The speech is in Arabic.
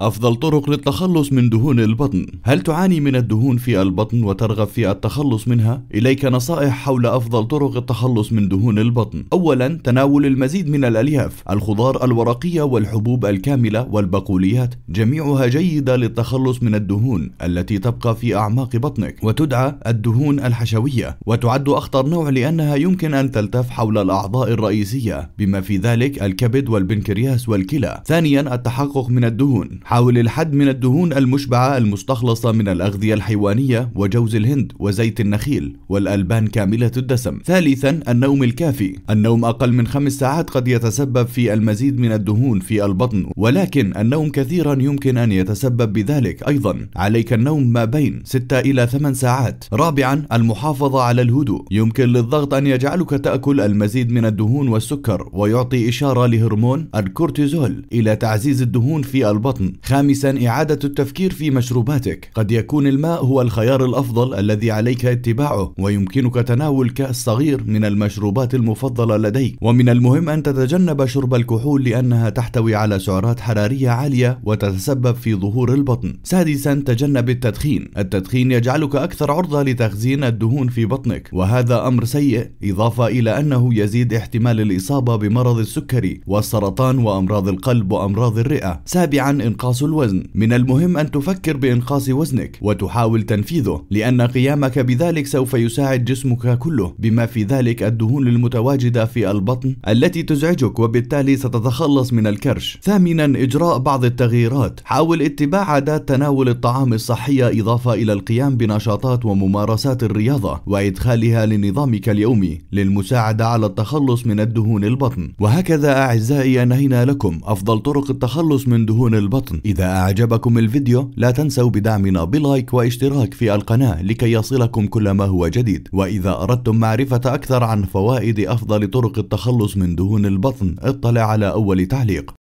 أفضل طرق للتخلص من دهون البطن هل تعاني من الدهون في البطن وترغب في التخلص منها؟ إليك نصائح حول أفضل طرق التخلص من دهون البطن أولا تناول المزيد من الألياف الخضار الورقية والحبوب الكاملة والبقوليات جميعها جيدة للتخلص من الدهون التي تبقى في أعماق بطنك وتدعى الدهون الحشوية وتعد أخطر نوع لأنها يمكن أن تلتف حول الأعضاء الرئيسية بما في ذلك الكبد والبنكرياس والكلى ثانيا التحقق من الدهون حاول الحد من الدهون المشبعة المستخلصة من الأغذية الحيوانية وجوز الهند وزيت النخيل والألبان كاملة الدسم. ثالثا النوم الكافي. النوم أقل من خمس ساعات قد يتسبب في المزيد من الدهون في البطن ولكن النوم كثيرا يمكن أن يتسبب بذلك أيضا. عليك النوم ما بين 6 إلى 8 ساعات. رابعا المحافظة على الهدوء. يمكن للضغط أن يجعلك تأكل المزيد من الدهون والسكر ويعطي إشارة لهرمون الكورتيزول إلى تعزيز الدهون في البطن خامسا إعادة التفكير في مشروباتك قد يكون الماء هو الخيار الأفضل الذي عليك اتباعه ويمكنك تناول كأس صغير من المشروبات المفضلة لديك ومن المهم أن تتجنب شرب الكحول لأنها تحتوي على سعرات حرارية عالية وتتسبب في ظهور البطن سادسا تجنب التدخين التدخين يجعلك أكثر عرضة لتخزين الدهون في بطنك وهذا أمر سيء إضافة إلى أنه يزيد احتمال الإصابة بمرض السكري والسرطان وأمراض القلب وأمراض الرئة سابعا إنقاص الوزن من المهم أن تفكر بإنقاص وزنك وتحاول تنفيذه لأن قيامك بذلك سوف يساعد جسمك كله بما في ذلك الدهون المتواجدة في البطن التي تزعجك وبالتالي ستتخلص من الكرش ثامنا إجراء بعض التغييرات حاول اتباع عادات تناول الطعام الصحية إضافة إلى القيام بنشاطات وممارسات الرياضة وإدخالها لنظامك اليومي للمساعدة على التخلص من الدهون البطن وهكذا أعزائي أنهينا لكم أفضل طرق التخلص من دهون البطن الوطن إذا أعجبكم الفيديو لا تنسوا بدعمنا بلايك واشتراك في القناة لكي يصلكم كل ما هو جديد وإذا أردتم معرفة أكثر عن فوائد أفضل طرق التخلص من دهون البطن اطلع على أول تعليق